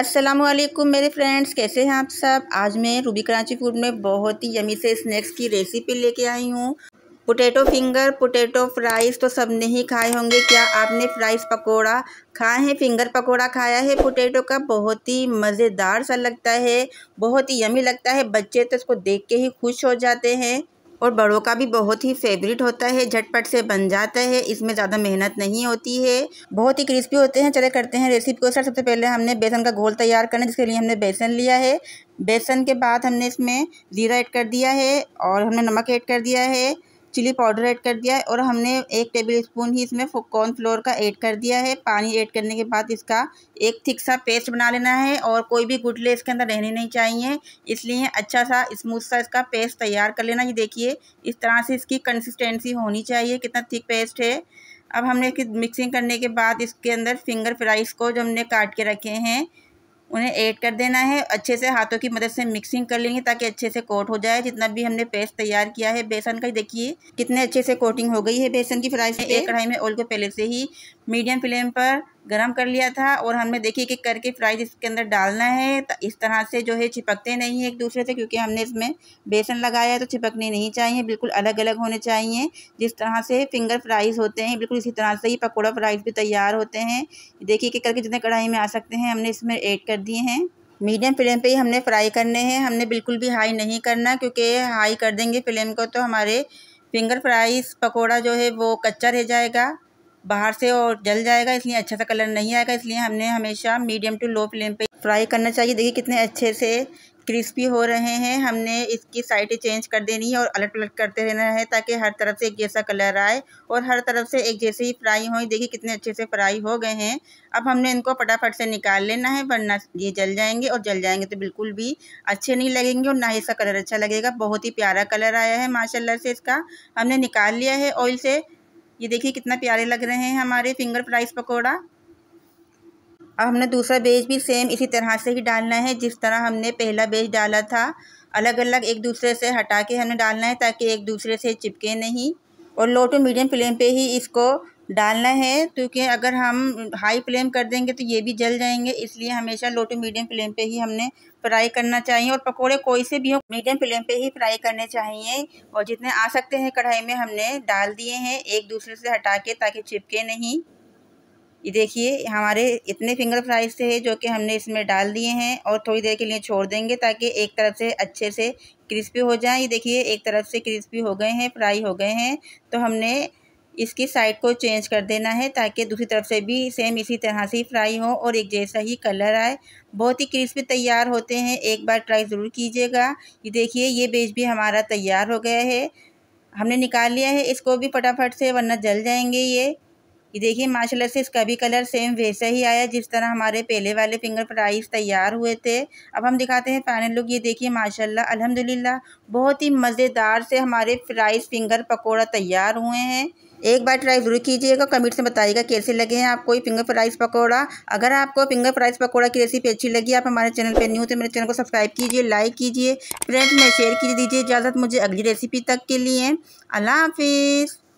असलम मेरे फ्रेंड्स कैसे हैं आप सब आज मैं रूबी कराची फूड में बहुत ही यमी से स्नैक्स की रेसिपी लेके आई हूँ पोटैटो फिंगर पोटैटो फ्राइज़ तो सब ने ही खाए होंगे क्या आपने फ्राइज़ पकोड़ा खाए हैं फिंगर पकोड़ा खाया है पोटैटो का बहुत ही मज़ेदार सा लगता है बहुत ही यमी लगता है बच्चे तो इसको देख के ही खुश हो जाते हैं और बड़ों का भी बहुत ही फेवरेट होता है झटपट से बन जाता है इसमें ज़्यादा मेहनत नहीं होती है बहुत ही क्रिस्पी होते हैं चले करते हैं रेसिपी को सर सबसे पहले हमने बेसन का घोल तैयार करना जिसके लिए हमने बेसन लिया है बेसन के बाद हमने इसमें ज़ीरा ऐड कर दिया है और हमने नमक ऐड कर दिया है चिली पाउडर ऐड कर दिया है और हमने एक टेबल स्पून ही इसमें कॉर्न फ्लोर का ऐड कर दिया है पानी ऐड करने के बाद इसका एक थिक सा पेस्ट बना लेना है और कोई भी गुटले इसके अंदर रहने नहीं चाहिए इसलिए अच्छा सा स्मूथ सा इसका पेस्ट तैयार कर लेना ये देखिए इस तरह से इसकी कंसिस्टेंसी होनी चाहिए कितना थिक पेस्ट है अब हमने इसकी मिक्सिंग करने के बाद इसके अंदर फिंगर फ्राइज़ को जो हमने काट के रखे हैं उन्हें ऐड कर देना है अच्छे से हाथों की मदद से मिक्सिंग कर लेंगे ताकि अच्छे से कोट हो जाए जितना भी हमने पेस्ट तैयार किया है बेसन का देखिए कितने अच्छे से कोटिंग हो गई है बेसन की फ्राई से एक कढ़ाई में ऑयल को पहले से ही मीडियम फ्लेम पर गरम कर लिया था और हमने देखिए कि करके फ्राइज इसके अंदर डालना है इस तरह से जो है चिपकते नहीं है एक दूसरे से क्योंकि हमने इसमें बेसन लगाया है तो चिपकने नहीं चाहिए बिल्कुल अलग अलग होने चाहिए जिस तरह से फिंगर फ्राइज होते हैं बिल्कुल इसी तरह से ही पकौड़ा फ्राइज भी तैयार होते हैं देखिए कि करके जितने कढ़ाई में आ सकते हैं हमने इसमें ऐड कर दिए हैं मीडियम फ्लेम पे ही हमने फ्राई करने हैं हमने बिल्कुल भी हाई नहीं करना क्योंकि हाई कर देंगे फ्लेम को तो हमारे फिंगर फ्राइज पकौड़ा जो है वो कच्चा रह जाएगा बाहर से और जल जाएगा इसलिए अच्छा सा कलर नहीं आएगा इसलिए हमने हमेशा मीडियम टू लो फ्लेम पे फ्राई करना चाहिए देखिए कितने अच्छे से क्रिस्पी हो रहे हैं हमने इसकी साइडें चेंज कर देनी है और अलट पलट करते रहना है ताकि हर तरफ से एक जैसा कलर आए और हर तरफ से एक जैसे ही फ्राई हो देखिए कितने अच्छे से फ्राई हो गए हैं अब हमने इनको फटाफट से निकाल लेना है वरना ये जल जाएंगे और जल जाएंगे तो बिल्कुल भी अच्छे नहीं लगेंगे और ना ही इसका कलर अच्छा लगेगा बहुत ही प्यारा कलर आया है माशाला से इसका हमने निकाल लिया है ऑयल से ये देखिए कितना प्यारे लग रहे हैं हमारे फिंगर फ्राइज पकौड़ा अब हमने दूसरा बेज भी सेम इसी तरह से ही डालना है जिस तरह हमने पहला बेज डाला था अलग अलग एक दूसरे से हटा के हमें डालना है ताकि एक दूसरे से चिपके नहीं और लो टू मीडियम फ्लेम पे ही इसको डालना है क्योंकि अगर हम हाई फ्लेम कर देंगे तो ये भी जल जाएंगे इसलिए हमेशा लो टू मीडियम फ्लेम पे ही हमने फ्राई करना चाहिए और पकोड़े कोई से भी हो मीडियम फ्लेम पे ही फ्राई करने चाहिए और जितने आ सकते हैं कढ़ाई में हमने डाल दिए हैं एक दूसरे से हटा के ताकि चिपके नहीं ये देखिए हमारे इतने फिंगर फ्राइज थे जो कि हमने इसमें डाल दिए हैं और थोड़ी देर के लिए छोड़ देंगे ताकि एक तरफ से अच्छे से क्रिस्पी हो जाए ये देखिए एक तरफ से क्रिस्पी हो गए हैं फ्राई हो गए हैं तो हमने इसकी साइड को चेंज कर देना है ताकि दूसरी तरफ से भी सेम इसी तरह से फ्राई हो और एक जैसा ही कलर आए बहुत ही क्रिस्पी तैयार होते हैं एक बार ट्राई ज़रूर कीजिएगा ये देखिए ये बेज भी हमारा तैयार हो गया है हमने निकाल लिया है इसको भी फटाफट से वरना जल जाएंगे ये ये देखिए माशाल्लाह से इसका भी कलर सेम वैसा ही आया जिस तरह हमारे पहले वाले फिंगर प्राइस तैयार हुए थे अब हम दिखाते हैं फाइनल लुक ये देखिए माशाल्लाह अल्हम्दुलिल्लाह बहुत ही मज़ेदार से हमारे फ्राइज फिंगर पकोड़ा तैयार हुए हैं एक बार ट्राई ज़रूर कीजिएगा कमेंट से बताइएगा कैसे लगे हैं आपको फिंगर फ्राइज पकौड़ा अगर आपको फिंगर फ्राइज पकौड़ा की रेसिपी अच्छी लगी आप हमारे चैनल पर न्यू तो मेरे चैनल को सब्सक्राइब कीजिए लाइक कीजिए फ्रेंड्स में शेयर कीजिए दीजिए इजाज़त मुझे अगली रेसिपी तक के लिए अल्लाह हाफिज़